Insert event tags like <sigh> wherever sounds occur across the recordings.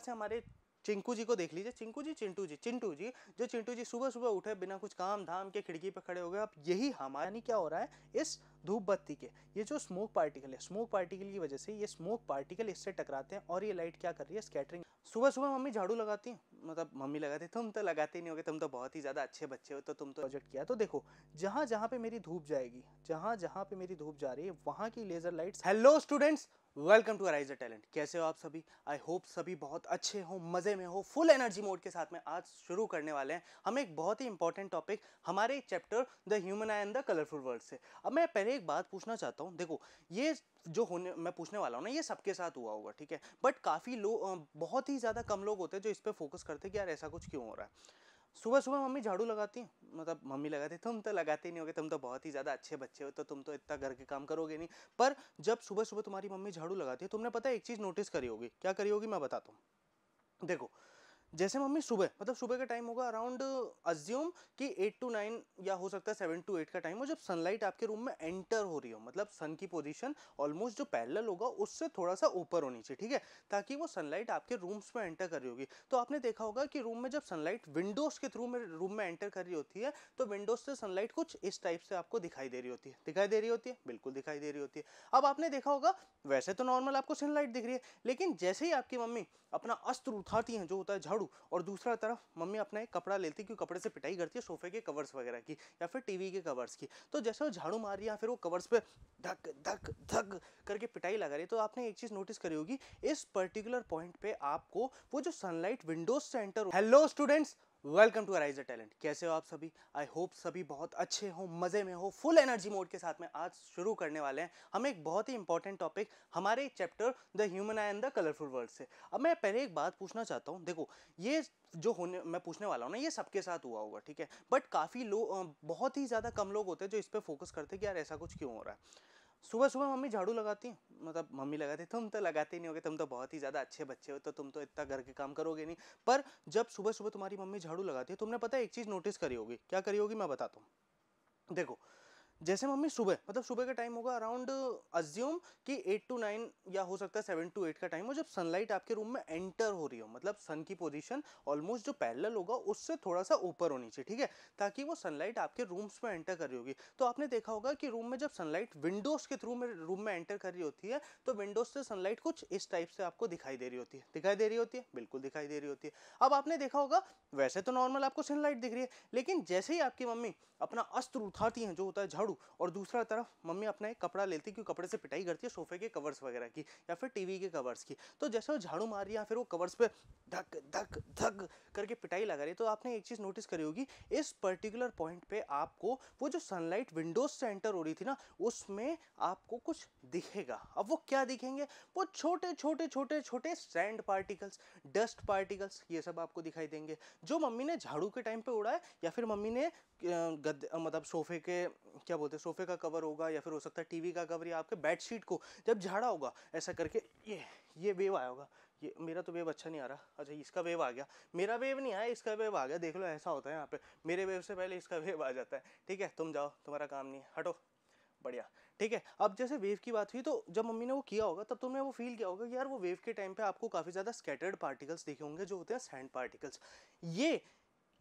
फटाफट से हमारे चिंकू जी को देख लीजिए चिंकू जी चिंटू जी चिंटू जी जो चिंटू जी सुबह सुबह उठे बिना कुछ काम धाम के खिड़की पर खड़े हो गए अब यही हमारे क्या हो रहा है इस धूप बत्ती के ये जो स्मोक पार्टिकल है स्मोक पार्टिकल की वजह से ये स्मोक पार्टिकल इससे टकराते हैं और ये लाइट क्या कर रही है स्कैटरिंग सुबह सुबह मम्मी झाड़ू लगाती हैं मतलब मम्मी लगाती तुम तो लगाते नहीं होगे तुम तो बहुत ही ज़्यादा अच्छे बच्चे हो तो तुम तो प्रोजेक्ट किया तो देखो जहाँ जहाँ पे मेरी धूप जाएगी जहाँ जहाँ पे मेरी धूप जा रही है वहाँ की laser lights hello students welcome to Ariser Talent कैसे हो आप सभी आई होप सभी बहुत अच्छे हो मज़े में हो फुल एनर्जी मोड के साथ में आज शुरू करने वाले हैं हम एक बहुत ही इंपॉर्टेंट टॉपिक हमारे chapter the human eye and the colourful world से अब मैं पहले एक बात पूछना चाहता हूँ देखो ये जो होने मैं पूछने वाला हूँ ना ये सबके साथ हुआ होगा ठीक है बट काफ़ी लोग बहुत ही ज़्यादा कम लोग होते हैं जो इस पर फोकस करते हैं कि यार ऐसा कुछ क्यों हो रहा है सुबह सुबह मम्मी झाड़ू लगाती हैं मतलब मम्मी लगाती तुम तो लगाते नहीं होगे तुम तो बहुत ही ज़्यादा अच्छे बच्चे हो तो तुम तो इतना घर के काम करोगे नहीं पर जब सुबह सुबह तुम्हारी मम्मी झाड़ू लगाती है तुमने पता है एक चीज़ नोटिस करी होगी क्या करी होगी मैं बताता हूँ देखो जैसे मम्मी सुबह मतलब सुबह का टाइम होगा अराउंड अज्यूम कि एट टू नाइन या हो सकता है सेवन टू एट का टाइम हो जब सनलाइट आपके रूम में एंटर हो रही हो मतलब सन की पोजीशन ऑलमोस्ट जो पैरल होगा उससे थोड़ा सा ऊपर होनी चाहिए ठीक है ताकि वो सनलाइट आपके रूम्स में एंटर कर रही होगी तो आपने देखा होगा कि रूम में जब सनलाइट विंडोज़ के थ्रू में रूम में एंटर कर रही होती है तो विंडोज़ से सनलाइट कुछ इस टाइप से आपको दिखाई दे रही होती है दिखाई दे रही होती है बिल्कुल दिखाई दे रही होती है अब आपने देखा होगा वैसे तो नॉर्मल आपको सनलाइट दिख रही है लेकिन जैसे ही आपकी मम्मी अपना अस्त्र उठाती हैं जो होता है पढ़ूँ और दूसरा तरफ मम्मी अपना एक कपड़ा लेती क्योंकि कपड़े से पिटाई करती है सोफे के कवर्स वगैरह की या फिर टीवी के कवर्स की तो जैसे वो झाड़ू मार रही है फिर वो कवर्स पे धक धक धक करके पिटाई लगा रही है तो आपने एक चीज़ नोटिस करी होगी इस पर्टिकुलर पॉइंट पे आपको वो जो sunlight windows centre hello students welcome to Arise Talent कैसे हो आप सभी आई होप सभी बहुत अच्छे हो मज़े में हो फुल एनर्जी मोड के साथ में आज शुरू करने वाले हैं हम एक बहुत ही इंपॉर्टेंट टॉपिक हमारे chapter the human eye and the colourful world से अब मैं पहले एक बात पूछना चाहता हूँ देखो ये जो होने मैं पूछने वाला हूँ ना ये सबके साथ हुआ होगा ठीक है बट काफ़ी लोग बहुत ही ज़्यादा कम लोग होते हैं जो इस पर फोकस करते हैं कि यार ऐसा कुछ क्यों हो रहा है सुबह सुबह मम्मी झाड़ू लगाती हैं मतलब मम्मी लगाती तुम तो लगाते नहीं होगे तुम तो बहुत ही ज़्यादा अच्छे बच्चे हो तो तुम तो इतना घर के काम करोगे नहीं पर जब सुबह सुबह तुम्हारी मम्मी झाड़ू लगाती है तुमने पता है एक चीज़ नोटिस करी होगी क्या करी होगी मैं बताता हूँ देखो जैसे मम्मी सुबह मतलब सुबह का टाइम होगा अराउंड अज्यूम कि एट टू नाइन या हो सकता है सेवन टू एट का टाइम हो जब सनलाइट आपके रूम में एंटर हो रही हो मतलब सन की पोजीशन ऑलमोस्ट जो पैरेलल होगा उससे थोड़ा सा ऊपर होनी चाहिए ठीक है ताकि वो सनलाइट आपके रूम्स में एंटर कर रही होगी तो आपने देखा होगा कि रूम में जब सनलाइट विंडोज़ के थ्रू में रूम में एंटर कर रही होती है तो विंडोज़ से सनलाइट कुछ इस टाइप से आपको दिखाई दे रही होती है दिखाई दे रही होती है बिल्कुल दिखाई दे रही होती है अब आपने देखा होगा वैसे तो नॉर्मल आपको सनलाइट दिख रही है लेकिन जैसे ही आपकी मम्मी अपना अस्त्र उठाती हैं जो होता है झाड़ू झाड़ू और दूसरा तरफ मम्मी अपना एक कपड़ा लेती क्योंकि कपड़े से पिटाई करती है सोफे के कवर्स वगैरह की या फिर टीवी के कवर्स की तो जैसे वो झाड़ू मार रही है फिर वो कवर्स पे धक धक धक करके पिटाई लगा रही है तो आपने एक चीज़ नोटिस करी होगी इस पर्टिकुलर पॉइंट पे आपको वो जो सनलाइट विंडोज से एंटर हो रही थी ना उसमें आपको कुछ दिखेगा अब वो क्या दिखेंगे वो छोटे छोटे छोटे छोटे सैंड पार्टिकल्स डस्ट पार्टिकल्स ये सब आपको दिखाई देंगे जो मम्मी ने झाड़ू के टाइम पर उड़ा है या फिर मम्मी ने गद्दे मतलब सोफ़े के क्या बोलते हैं सोफ़े का कवर होगा या फिर हो सकता है टीवी का कवर या आपके बेडशीट को जब झाड़ा होगा ऐसा करके ये ये वेव आया होगा ये मेरा तो वेव अच्छा नहीं आ रहा अच्छा इसका वेव आ गया मेरा वेव नहीं आया इसका वेव आ गया देख लो ऐसा होता है यहाँ पे मेरे वेव से पहले इसका वेव आ जाता है ठीक है तुम जाओ तुम्हारा काम नहीं है हटो बढ़िया ठीक है अब जैसे वेव की बात हुई तो जब मम्मी ने वो किया होगा तब तुमने वो फील किया होगा कि यार वो वेव के टाइम पे आपको काफ़ी ज़्यादा स्कैटर्ड पार्टिकल्स देखे होंगे जो होते हैं सैंड पार्टिकल्स ये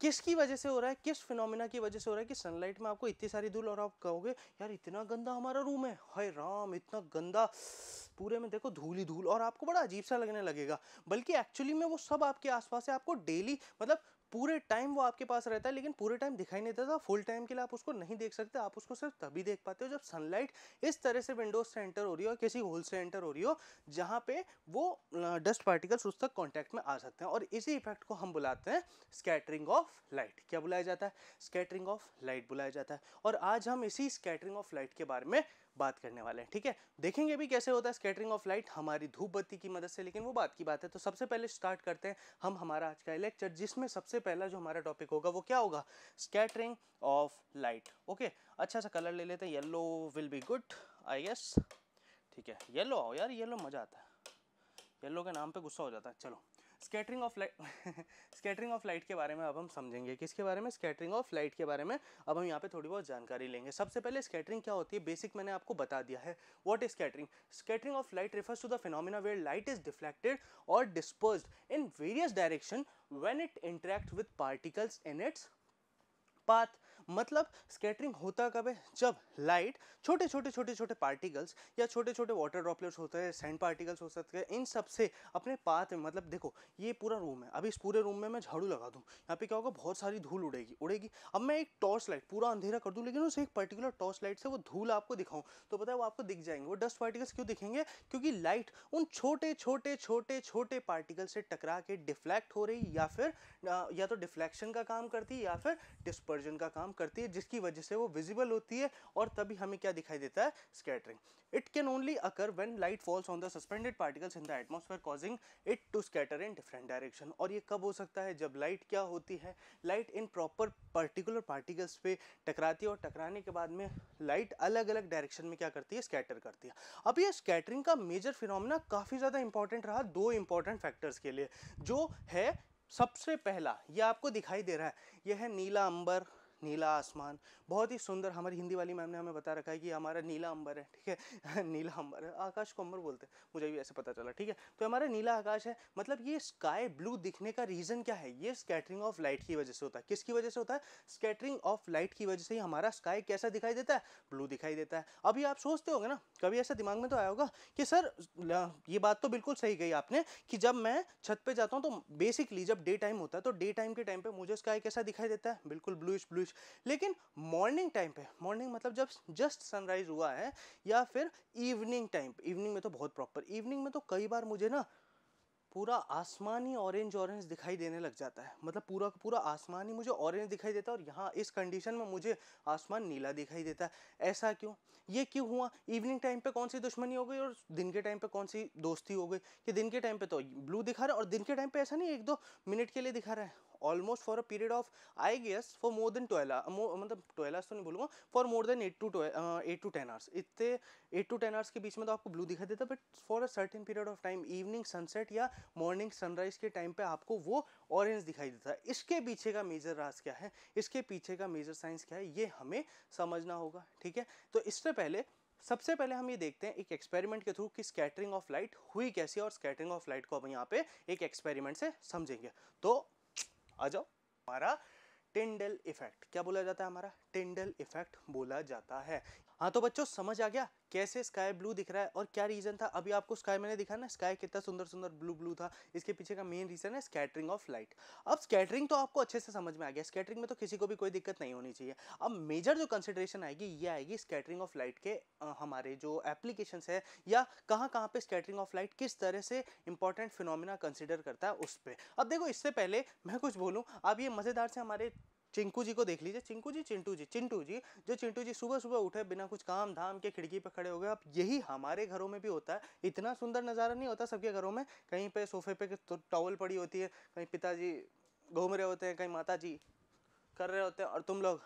किसकी वजह से हो रहा है किस फिनोमिना की वजह से हो रहा है कि सनलाइट में आपको इतनी सारी धूल और आप कहोगे यार इतना गंदा हमारा रूम है हाय राम इतना गंदा पूरे में देखो धूल ही धूल और आपको बड़ा अजीब सा लगने लगेगा बल्कि एक्चुअली में वो सब आपके आसपास है आपको डेली मतलब पूरे टाइम वो आपके पास रहता है लेकिन पूरे टाइम दिखाई नहीं देता फुल टाइम के लिए आप उसको नहीं देख सकते आप उसको सिर्फ तभी देख पाते हो जब सनलाइट इस तरह से विंडोज से एंटर हो रही हो किसी होल से एंटर हो रही हो जहाँ पे वो डस्ट पार्टिकल्स उस तक कॉन्टैक्ट में आ सकते हैं और इसी इफेक्ट को हम बुलाते हैं स्कैटरिंग ऑफ लाइट क्या बुलाया जाता है स्कैटरिंग ऑफ लाइट बुलाया जाता है और आज हम इसी स्कैटरिंग ऑफ लाइट के बारे में बात करने वाले हैं ठीक है देखेंगे भी कैसे होता है स्केटरिंग ऑफ लाइट हमारी धूप बत्ती की मदद से लेकिन वो बात की बात है तो सबसे पहले स्टार्ट करते हैं हम हमारा आज का लेक्चर जिसमें सबसे पहला जो हमारा टॉपिक होगा वो क्या होगा स्केटरिंग ऑफ लाइट ओके अच्छा सा कलर ले लेते हैं yellow will be good I guess ठीक है येल्लो आओ यार येल्लो मज़ा आता है येल्लो के नाम पर गुस्सा हो जाता है चलो scattering of light <laughs> scattering of light के बारे में अब हम समझेंगे किसके बारे में स्कैटरिंग ऑफ लाइट के बारे में अब हम यहाँ पे थोड़ी बहुत जानकारी लेंगे सबसे पहले स्कैटरिंग क्या होती है बेसिक मैंने आपको बता दिया है what is scattering scattering of light refers to the phenomena where light is deflected और dispersed in various direction when it interact with particles in its path मतलब स्कैटरिंग होता कब है जब लाइट छोटे छोटे छोटे छोटे पार्टिकल्स या छोटे छोटे वाटर ड्रॉपलेट्स होते हैं सैंड पार्टिकल्स हो सकते हैं इन सब से अपने पाथ में मतलब देखो ये पूरा रूम है अभी इस पूरे रूम में मैं झाड़ू लगा दूँ यहाँ पे क्या होगा बहुत सारी धूल उड़ेगी उड़ेगी अब मैं एक टॉर्च लाइट पूरा अंधेरा कर दूँ लेकिन उस एक पर्टिकुलर टॉर्च लाइट से वो धूल आपको दिखाऊँ तो पता है वो आपको दिख जाएंगे वो डस्ट पार्टिकल्स क्यों दिखेंगे क्योंकि लाइट उन छोटे छोटे छोटे छोटे पार्टिकल से टकरा के डिफ्लेक्ट हो रही या फिर या तो डिफ्लेक्शन का काम करती या फिर डिस्पर्जन का काम करती है जिसकी वजह से वो विजिबल होती है और तभी हमें क्या दिखाई देता है scattering it can only occur when light falls on the suspended particles in the atmosphere causing it to scatter in different direction और ये कब हो सकता है जब लाइट क्या होती है light in proper particular particles पे टकराती है और टकराने के बाद में लाइट अलग अलग डायरेक्शन में क्या करती है स्कैटर करती है अब ये स्कैटरिंग का मेजर फिनोमिना काफ़ी ज़्यादा इंपॉर्टेंट रहा दो इंपॉर्टेंट फैक्टर्स के लिए जो है सबसे पहला ये आपको दिखाई दे रहा है यह है नीला अंबर नीला आसमान बहुत ही सुंदर हमारी हिंदी वाली मैम ने हमें बता रखा है कि हमारा नीला अंबर है ठीक है <laughs> नीला अंबर है आकाश को अंबर बोलते हैं मुझे भी ऐसे पता चला ठीक है तो हमारा नीला आकाश है मतलब ये स्काई ब्लू दिखने का रीज़न क्या है ये स्कैटरिंग ऑफ लाइट की वजह से होता है किसकी वजह से होता है स्कैटरिंग ऑफ लाइट की वजह से ही हमारा स्काई कैसा दिखाई देता है ब्लू दिखाई देता है अभी आप सोचते होंगे ना कभी ऐसा दिमाग में तो आया होगा कि सर ये बात तो बिल्कुल सही गई आपने कि जब मैं छत पर जाता हूँ तो बेसिकली जब डे टाइम होता है तो डे टाइम के टाइम पर मुझे स्काई कैसा दिखाई देता है बिल्कुल ब्लूइश ब्लूइश कुछ लेकिन मॉर्निंग टाइम पे मॉर्निंग मतलब जब जस्ट सनराइज़ हुआ है या फिर इवनिंग टाइम इवनिंग में तो बहुत प्रॉपर इवनिंग में तो कई बार मुझे ना पूरा आसमानी ऑरेंज ऑरेंज दिखाई देने लग जाता है मतलब पूरा का पूरा आसमानी मुझे ऑरेंज दिखाई देता है और यहाँ इस कंडीशन में मुझे आसमान नीला दिखाई देता है ऐसा क्यों ये क्यों हुआ इवनिंग टाइम पे कौन सी दुश्मनी हो गई और दिन के टाइम पे कौन सी दोस्ती हो गई कि दिन के टाइम पे तो ब्लू दिखा रहा है और दिन के टाइम पे ऐसा नहीं एक दो मिनट के लिए दिखा रहा है almost for a period of I guess for more than twelve मतलब ट्वेल्व आवर्स तो नहीं बोलूंगा for more than eight to eight to ten hours इतने एट टू टेन आवर्स के बीच में तो आपको ब्लू दिखाई देता but for a certain period of time evening sunset या मॉर्निंग सनराइज के टाइम पर आपको वो ऑरेंज दिखाई देता है इसके पीछे का मेजर राज क्या है इसके पीछे का मेजर साइंस क्या है ये हमें समझना होगा ठीक है तो इससे पहले सबसे पहले हम ये देखते हैं एक एक्सपेरिमेंट के थ्रू कि स्कैटरिंग ऑफ लाइट हुई कैसी और स्कैटरिंग ऑफ लाइट को अब यहाँ पे एक एक्सपेरिमेंट से समझेंगे तो आ जाओ हमारा टिंडल इफेक्ट क्या बोला जाता है हमारा टिंडल इफेक्ट बोला जाता है हाँ तो बच्चों समझ आ गया कैसे स्काई ब्लू दिख रहा है और क्या रीज़न था अभी आपको स्काई मैंने दिखा ना स्काई कितना सुंदर सुंदर ब्लू ब्लू था इसके पीछे का मेन रीज़न है स्कैटरिंग ऑफ लाइट अब स्कैटरिंग तो आपको अच्छे से समझ में आ गया स्कैटरिंग में तो किसी को भी कोई दिक्कत नहीं होनी चाहिए अब मेजर जो कंसिडरेशन आएगी ये आएगी स्कैटरिंग ऑफ लाइट के आ, हमारे जो एप्लीकेशन है या कहाँ कहाँ पर स्कैटरिंग ऑफ लाइट किस तरह से इंपॉर्टेंट फिनोमिना कंसिडर करता है उस पर अब देखो इससे पहले मैं कुछ बोलूँ आप ये मज़ेदार से हमारे चिंकू जी को देख लीजिए चिंकू जी चिंटू जी चिंटू जी जो चिंटू जी सुबह सुबह उठे बिना कुछ काम धाम के खिड़की पर खड़े हो गए अब यही हमारे घरों में भी होता है इतना सुंदर नज़ारा नहीं होता सबके घरों में कहीं पे सोफे पे तो टॉवल पड़ी होती है कहीं पिताजी घूम रहे होते हैं कहीं माता जी कर रहे होते हैं और तुम लोग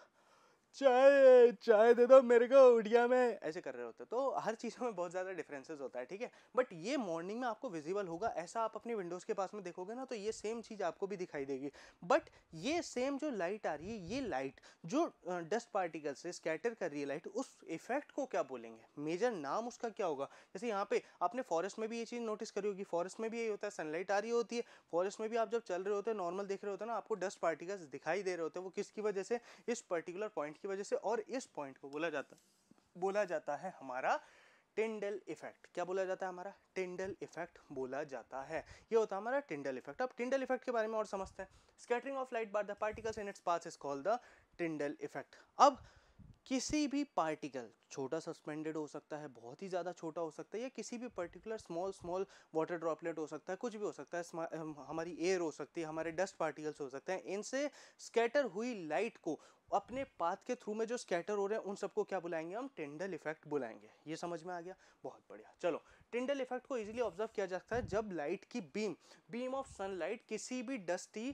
चाय चाय दे दो मेरे को उड़िया में ऐसे कर रहे होते तो हर चीज़ों में बहुत ज़्यादा डिफरेंसेस होता है ठीक है बट ये मॉर्निंग में आपको विजिबल होगा ऐसा आप अपनी विंडोज़ के पास में देखोगे ना तो ये सेम चीज़ आपको भी दिखाई देगी बट ये सेम जो लाइट आ रही है ये लाइट जो डस्ट पार्टिकल से स्कैटर कर रही है लाइट उस इफेक्ट को क्या बोलेंगे मेजर नाम उसका क्या होगा जैसे यहाँ पे आपने फॉरेस्ट में भी ये चीज़ नोटिस करी होगी फॉरेस्ट में भी यही होता है सनलाइट आ रही होती है फॉरेस्ट में भी आप जब चल रहे होते हैं नॉर्मल देख रहे होते हैं ना आपको डस्ट पार्टिकल्स दिखाई दे रहे होते हैं वो किसकी वजह से इस पर्टिकुलर पॉइंट की वजह से और इस पॉइंट को बोला जाता बोला जाता है हमारा टिंडल इफेक्ट क्या बोला जाता है हमारा टिंडल इफेक्ट बोला जाता है ये होता है हमारा टिंडल इफेक्ट अब टिंडल इफेक्ट के बारे में और समझते हैं scattering of light by the particles in its path is called the Tyndall effect अब किसी भी पार्टिकल छोटा सस्पेंडेड हो सकता है बहुत ही ज़्यादा छोटा हो सकता है या किसी भी particular small small water droplet हो सकता है कुछ भी हो सकता है हमारी एयर हो सकती है हमारे डस्ट पार्टिकल्स हो सकते हैं इनसे स्कैटर हुई लाइट को अपने पाथ के थ्रू में जो स्कैटर हो रहे हैं उन सबको क्या बुलाएंगे हम टेंडल इफेक्ट बुलाएंगे ये समझ में आ गया बहुत बढ़िया चलो टेंडल इफेक्ट को इजीली ऑब्जर्व किया जा सकता है जब लाइट की बीम बीम ऑफ सनलाइट किसी भी डस्टी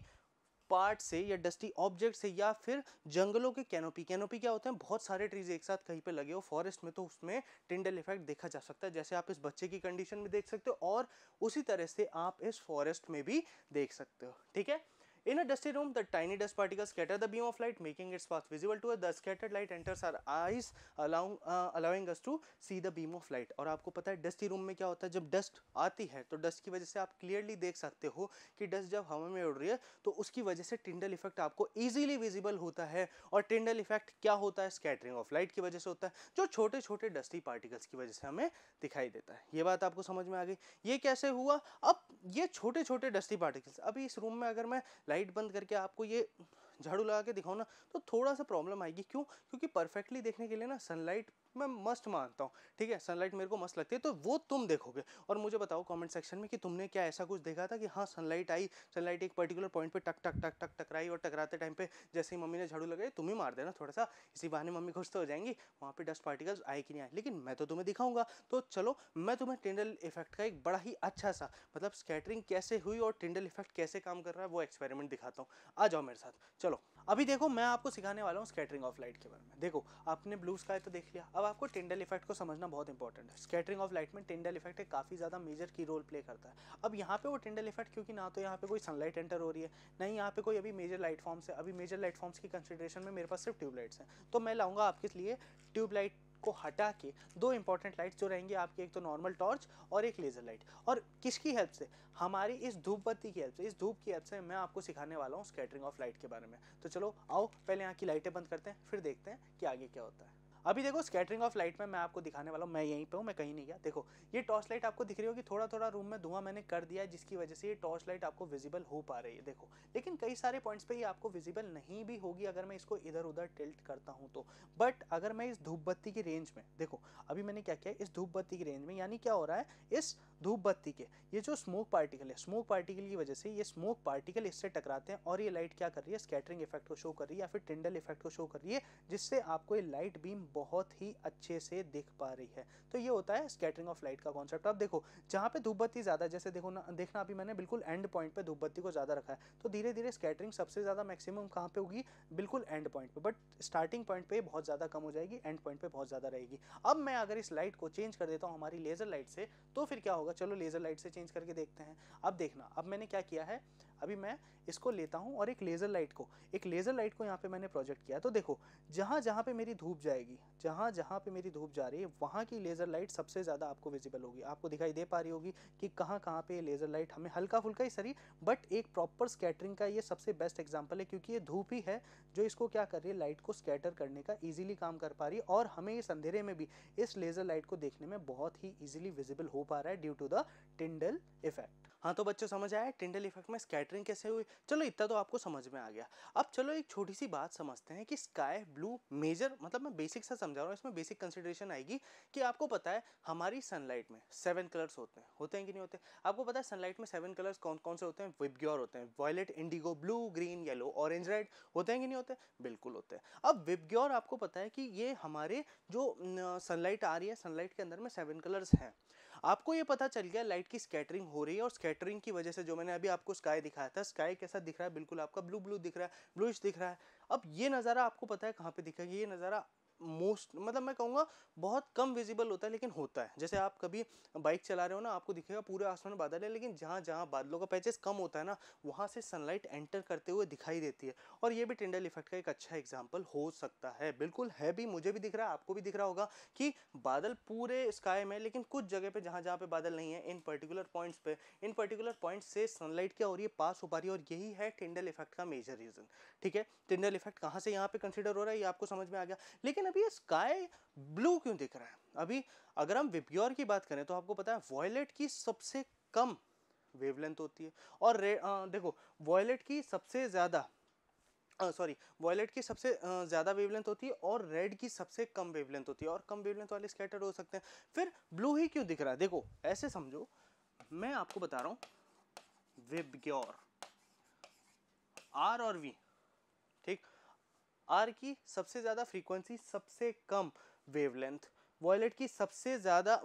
पार्ट से या डस्टी ऑब्जेक्ट से या फिर जंगलों के कैनोपी कैनोपी क्या होते हैं बहुत सारे ट्रीज एक साथ कहीं पे लगे हो फॉरेस्ट में तो उसमें टिंडल इफेक्ट देखा जा सकता है जैसे आप इस बच्चे की कंडीशन में देख सकते हो और उसी तरह से आप इस फॉरेस्ट में भी देख सकते हो ठीक है In a dusty room, the tiny dust particles scatter the beam of light, making its path visible to us. The scattered light enters our eyes, allowing uh, allowing us to see the beam of light. और आपको पता है dusty room में क्या होता है जब dust आती है तो dust की वजह से आप clearly देख सकते हो कि dust जब हवा में उड़ रही है तो उसकी वजह से टिंडल effect आपको easily visible होता है और टिंडल effect क्या होता है scattering of light की वजह से होता है जो छोटे छोटे dusty particles की वजह से हमें दिखाई देता है ये बात आपको समझ में आ गई ये कैसे हुआ अब ये छोटे छोटे डस्टी पार्टिकल्स अभी इस रूम में अगर मैं लाइट बंद करके आपको ये झाड़ू लगा के दिखाओ ना तो थोड़ा सा प्रॉब्लम आएगी क्यों क्योंकि परफेक्टली देखने के लिए ना सनलाइट मैं मस्ट मानता हूँ ठीक है सनलाइट मेरे को मस्त लगती है तो वो तुम देखोगे और मुझे बताओ कमेंट सेक्शन में कि तुमने क्या ऐसा कुछ देखा था कि हाँ सनलाइट आई सनलाइट एक पर्टिकुलर पॉइंट पे टक टक टक टक टकराई और टकराते टाइम पे जैसे ही मम्मी ने झाड़ू लगाई तुम ही मार देना थोड़ा सा इसी बहाने मम्मी खुश तो हो जाएंगी वहाँ पर डस्ट पार्टिकल्स आए कि नहीं आए लेकिन मैं तो तुम्हें दिखाऊंगा तो चलो मैं तुम्हें टेंडल इफेक्ट का एक बड़ा ही अच्छा सा मतलब स्कैटरिंग कैसे हुई और टेंडल इफेक्ट कैसे काम कर रहा है वो एक्सपेरिमेंट दिखाता हूँ आ जाओ मेरे साथ चलो अभी देखो मैं आपको सिखाने वाला हूँ स्कैटरिंग ऑफ लाइट के बारे में देखो आपने ब्लू स्काई तो देख लिया अब आपको टेंडल इफेक्ट को समझना बहुत इंपॉर्टेंट है स्कैटरिंग ऑफ लाइट में टेंडल इफेक्ट एक काफ़ी ज़्यादा मेजर की रोल प्ले करता है अब यहाँ पे वो टेंडल इफेक्ट क्योंकि ना तो यहाँ पे कोई सनलाइट एंटर हो रही है ना ही यहाँ पे कोई अभी मेजर लाइट फॉर्म्स है अभी मेजर लाइट फॉर्म्स की कंसिडरेशन में मेरे पास सिर्फ ट्यूबलाइट्स हैं तो मैं लाऊंगा आपके लिए ट्यूबलाइट को हटा के दो इंपॉर्टेंट लाइट जो रहेंगे आपकी एक तो नॉर्मल टॉर्च और एक लेज़र लाइट और किसकी हेल्प से हमारी इस बत्ती की हेल्प से इस धूप की हेल्प से मैं आपको सिखाने वाला हूँ स्कैटरिंग ऑफ लाइट के बारे में तो चलो आओ पहले यहाँ की लाइटें बंद करते हैं फिर देखते हैं कि आगे क्या होता है अभी देखो स्कैटरिंग ऑफ लाइट में मैं आपको दिखाने वाला हूँ मैं यहीं पे हूँ मैं कहीं नहीं गया देखो ये टॉर्च लाइट आपको दिख रही होगी थोड़ा थोड़ा रूम में धुआं मैंने कर दिया है जिसकी वजह से ये टॉर्च लाइट आपको विजिबल हो पा रही है देखो लेकिन कई सारे पॉइंट्स पर ये आपको विजिबल नहीं भी होगी अगर मैं इसको इधर उधर टिल्ट करता हूँ तो बट अगर मैं इस धूप बत्ती की रेंज में देखो अभी मैंने क्या किया इस धूप बत्ती की रेंज में यानी क्या हो रहा है इस धूप बत्ती के ये जो स्मोक पार्टिकल है स्मोक पार्टिकल की वजह से ये स्मोक पार्टिकल इससे टकराते हैं और ये लाइट क्या कर रही है स्कैटरिंग इफेक्ट को शो कर रही है या फिर टिंडल इफेक्ट को शो कर रही है जिससे आपको ये लाइट बीम बहुत ही अच्छे से दिख पा रही है तो ये होता है स्कैटरिंग ऑफ लाइट का कॉन्सेप्ट अब देखो जहाँ पे धूप बत्ती ज़्यादा जैसे देखो ना देखना अभी मैंने बिल्कुल एंड पॉइंट पर धूप बत्ती को ज़्यादा रखा है तो धीरे धीरे स्कैटरिंग सबसे ज़्यादा मैक्सिमम कहाँ पर होगी बिल्कुल एंड पॉइंट पर बट स्टार्टिंग पॉइंट पर बहुत ज़्यादा कम हो जाएगी एंड पॉइंट पर बहुत ज़्यादा रहेगी अब मैं अगर इस लाइट को चेंज कर देता हूँ हमारी लेजर लाइट से तो फिर क्या होगा होगा चलो लेज़र लाइट से चेंज करके देखते हैं अब देखना अब मैंने क्या किया है अभी मैं इसको लेता हूँ और एक लेज़र लाइट को एक लेज़र लाइट को यहाँ पे मैंने प्रोजेक्ट किया तो देखो जहाँ जहाँ पे मेरी धूप जाएगी जहाँ जहाँ पे मेरी धूप जा रही है वहाँ की लेज़र लाइट सबसे ज़्यादा आपको विजिबल होगी आपको दिखाई दे पा रही होगी कि कहाँ कहाँ पे लेज़र लाइट हमें हल्का फुल्का ही सरी बट एक प्रॉपर स्कैटरिंग का ये सबसे बेस्ट एग्जाम्पल है क्योंकि ये धूप ही है जो इसको क्या कर रही है लाइट को स्कैटर करने का ईजिली काम कर पा रही है और हमें इस अंधेरे में भी इस लेज़र लाइट को देखने में बहुत ही ईजिली विजिबल हो पा रहा है due to the Tyndall effect हाँ तो बच्चों समझ आया टिंडल इफेक्ट में स्कैटरिंग कैसे हुई चलो इतना तो आपको समझ में आ गया अब चलो एक छोटी सी बात समझते हैं कि स्काई ब्लू मेजर मतलब मैं बेसिक सा समझा रहा हूँ इसमें बेसिक कंसिडरेशन आएगी कि आपको पता है हमारी सनलाइट में सेवन कलर्स होते हैं होते हैं कि नहीं होते आपको पता है सनलाइट में सेवन कलर्स कौन कौन से होते हैं विबग्योर होते हैं violet indigo blue green yellow orange red होते हैं कि नहीं होते बिल्कुल होते हैं अब विबग्योर आपको पता है कि ये हमारे जो सनलाइट आ रही है सनलाइट के अंदर में सेवन कलर्स हैं आपको ये पता चल गया लाइट की स्कैटरिंग हो रही है और स्कैटरिंग की वजह से जो मैंने अभी आपको स्काई दिखाया था स्काई कैसा दिख रहा है बिल्कुल आपका ब्लू ब्लू दिख रहा है ब्लूइश दिख रहा है अब ये नज़ारा आपको पता है कहाँ पे दिखेगा ये नज़ारा मोस्ट मतलब मैं कहूँगा बहुत कम विजिबल होता है लेकिन होता है जैसे आप कभी बाइक चला रहे हो ना आपको दिखेगा पूरे आसमान में बादल है लेकिन जहाँ जहाँ बादलों का पैचेस कम होता है ना वहाँ से सनलाइट एंटर करते हुए दिखाई देती है और ये भी टिंडल इफेक्ट का एक अच्छा एग्जाम्पल हो सकता है बिल्कुल है भी मुझे भी दिख रहा है आपको भी दिख रहा होगा कि बादल पूरे स्काई में लेकिन कुछ जगह पर जहाँ जहाँ पर बादल नहीं है इन पर्टिकुलर पॉइंट्स पे इन पर्टिकुलर पॉइंट्स से सनलाइट क्या हो रही है पास हो पा रही है और यही है टिंडल इफेक्ट का मेजर रीज़न ठीक है टिंडल इफेक्ट कहाँ से यहाँ पे कंसिडर हो रहा है ये आपको समझ में आ गया लेकिन अभी स्काई ब्लू क्यों दिख रहा है अभी अगर हम विप्योर की बात करें तो आपको पता है वॉयलेट की सबसे कम वेवलेंथ होती है और रे, आ, देखो वॉयलेट की सबसे ज़्यादा सॉरी वॉयलेट की सबसे ज़्यादा वेवलेंथ होती है और रेड की सबसे कम वेवलेंथ होती है और कम वेवलेंथ वाले स्कैटर हो सकते हैं फिर ब्लू ही क्यों दिख रहा है देखो ऐसे समझो मैं आपको बता रहा हूँ विबग्योर आर और वी आर की सबसे ज़्यादा फ्रीक्वेंसी सबसे कम वेवलेंथ वॉयलेट की सबसे ज़्यादा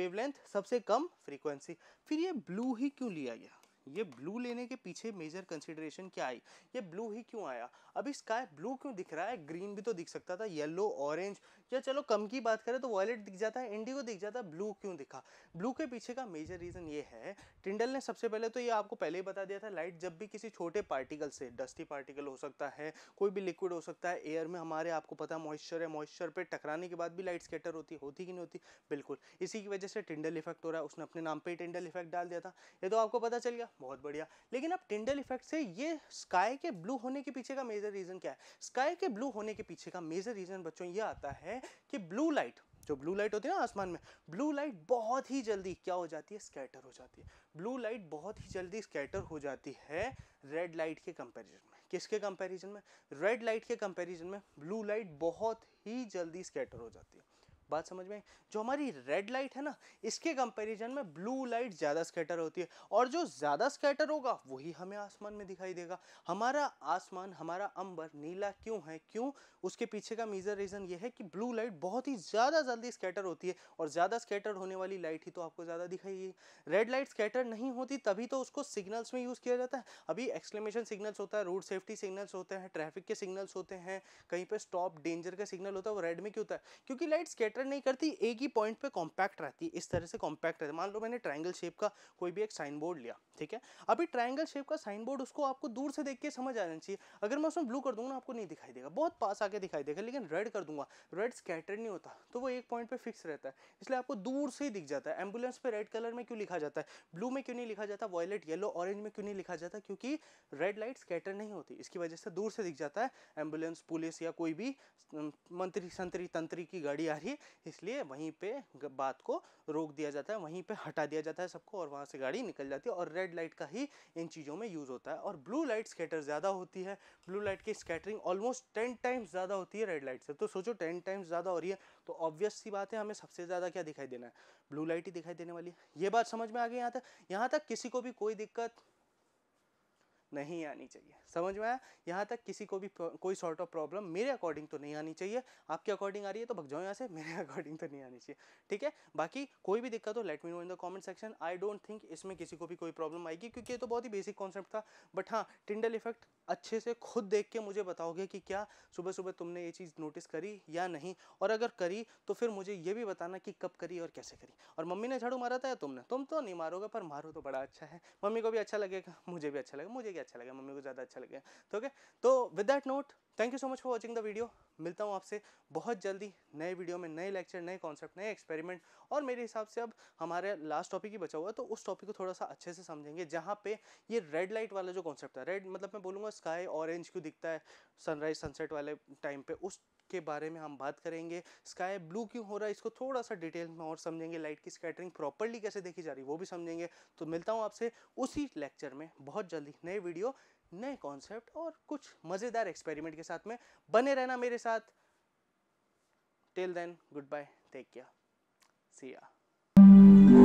वेवलेंथ सबसे कम फ्रीक्वेंसी फिर ये ब्लू ही क्यों लिया गया ये ब्लू लेने के पीछे मेजर कंसिडरेशन क्या आई ये ब्लू ही क्यों आया अभी स्काई ब्लू क्यों दिख रहा है ग्रीन भी तो दिख सकता था येलो ऑरेंज या चलो कम की बात करें तो वॉयलेट दिख जाता है इंडिगो दिख जाता है ब्लू क्यों दिखा ब्लू के पीछे का मेजर रीज़न ये है टिंडल ने सबसे पहले तो ये आपको पहले ही बता दिया था लाइट जब भी किसी छोटे पार्टिकल से डस्टी पार्टिकल हो सकता है कोई भी लिक्विड हो सकता है एयर में हमारे आपको पता मॉइस्चर है मॉइस्चर पर टकराने के बाद भी लाइट स्केटर होती होती कि नहीं होती बिल्कुल इसी की वजह से टिंडल इफेक्ट हो रहा है उसने अपने नाम पर टिंडल इफेक्ट डाल दिया था ये तो आपको पता चल गया बहुत बढ़िया लेकिन अब टिंडल इफेक्ट से ये स्काई के ब्लू होने के पीछे का मेजर रीज़न क्या है स्काई के ब्लू होने के पीछे का मेजर रीज़न बच्चों ये आता है कि ब्लू लाइट जो ब्लू लाइट होती है ना आसमान में ब्लू लाइट बहुत ही जल्दी क्या हो जाती है स्कैटर हो जाती है ब्लू लाइट बहुत ही जल्दी स्कैटर हो जाती है रेड लाइट के कंपैरिजन में किसके कंपैरिजन में रेड लाइट के कंपैरिजन में ब्लू लाइट बहुत ही जल्दी स्कैटर हो जाती है बात समझ में जो हमारी रेड लाइट है ना इसके कंपैरिजन में ब्लू लाइट ज़्यादा स्कैटर होती है और जो ज़्यादा स्कैटर होगा वही हमें आसमान में दिखाई देगा हमारा आसमान हमारा अंबर नीला क्यों है क्यों उसके पीछे का मेजर रीज़न ये है कि ब्लू लाइट बहुत ही ज़्यादा जल्दी स्कैटर होती है और ज़्यादा स्कैटर होने वाली लाइट ही तो आपको ज़्यादा दिखाई रेड लाइट स्कैटर नहीं होती तभी तो उसको सिग्नल्स में यूज़ किया जाता है अभी एक्सक्लेमेशन सिग्नल्स होता है रोड सेफ्टी सिग्नल्स होते हैं ट्रैफिक के सिग्नल्स होते हैं कहीं पर स्टॉप डेंजर का सिग्नल होता है वो रेड में क्यों होता है क्योंकि लाइट स्कैटर स्कैटर नहीं करती एक ही पॉइंट पे कॉम्पैक्ट रहती है इस तरह से कॉम्पैक्ट रहती है मान लो मैंने ट्राइंगल शेप का कोई भी एक साइन बोर्ड लिया ठीक है अभी ट्राइंगल शेप का साइन बोर्ड उसको आपको दूर से देख के समझ आ जाना चाहिए अगर मैं उसमें ब्लू कर दूंगा ना आपको नहीं दिखाई देगा बहुत पास आके दिखाई देगा लेकिन रेड कर दूंगा रेड स्कैटर नहीं होता तो वो एक पॉइंट पर फिक्स रहता है इसलिए आपको दूर से ही दिख जाता है एम्बुलेंस पर रेड कलर में क्यों लिखा जाता है ब्लू में क्यों नहीं लिखा जाता वॉयलेट येलो ऑरेंज में क्यों नहीं लिखा जाता क्योंकि रेड लाइट स्कैटर नहीं होती इसकी वजह से दूर से दिख जाता है एम्बुलेंस पुलिस या कोई भी मंत्री संतरी तंत्री की गाड़ी आ रही है इसलिए वहीं पे बात को रोक दिया जाता है वहीं पे हटा दिया जाता है सबको और वहाँ से गाड़ी निकल जाती है और रेड लाइट का ही इन चीज़ों में यूज़ होता है और ब्लू लाइट स्केटर ज़्यादा होती है ब्लू लाइट की स्केटरिंग ऑलमोस्ट टेन टाइम्स ज़्यादा होती है रेड लाइट से तो सोचो टेन टाइम्स ज़्यादा हो रही है तो ऑब्वियस सी बात है हमें सबसे ज़्यादा क्या दिखाई देना है ब्लू लाइट ही दिखाई देने वाली है ये बात समझ में आ गई यहाँ तक यहाँ तक किसी को भी कोई दिक्कत नहीं आनी चाहिए समझ में आया यहाँ तक किसी को भी कोई सॉर्ट ऑफ प्रॉब्लम मेरे अकॉर्डिंग तो नहीं आनी चाहिए आपके अकॉर्डिंग आ रही है तो भग जाओ यहाँ से मेरे अकॉर्डिंग <laughs> तो नहीं आनी चाहिए ठीक है बाकी कोई भी दिक्कत हो let me know in the comment section I don't think इसमें किसी को भी कोई प्रॉब्लम आएगी क्योंकि ये तो बहुत ही बेसिक कॉन्सेप्ट था बट हाँ टिंडल इफेक्ट अच्छे से खुद देख के मुझे बताओगे कि क्या सुबह सुबह तुमने ये चीज़ नोटिस करी या नहीं और अगर करी तो फिर मुझे ये भी बताना कि कब करी और कैसे करी और मम्मी ने झाड़ू मारा था या तुमने तुम तो नहीं मारोगे पर मारो तो बड़ा अच्छा है मम्मी को भी अच्छा लगेगा मुझे भी अच्छा लगेगा मुझे अच्छा लगे मम्मी को ज़्यादा अच्छा लगे तो ओके तो with that note thank you so much for watching the video मिलता हूँ आपसे बहुत जल्दी नए वीडियो में नए लेक्चर नए कॉन्सेप्ट नए एक्सपेरिमेंट और मेरे हिसाब से अब हमारे लास्ट टॉपिक ही बचा हुआ है तो उस टॉपिक को थोड़ा सा अच्छे से समझेंगे जहाँ पे ये रेड लाइट वाला जो कॉन्सेप्ट है रेड मतलब मैं बोलूँगा स्काई ऑरेंज क्यों दिखता है सनराइज सनसेट वाले टाइम पर उस के बारे में हम बात करेंगे स्काई ब्लू क्यों हो रहा है इसको थोड़ा सा डिटेल में और समझेंगे लाइट की स्कैटरिंग प्रॉपरली कैसे देखी जा रही है वो भी समझेंगे तो मिलता हूँ आपसे उसी लेक्चर में बहुत जल्दी नए वीडियो नए कॉन्सेप्ट और कुछ मज़ेदार एक्सपेरिमेंट के साथ में बने रहना मेरे साथ till then good bye take care see या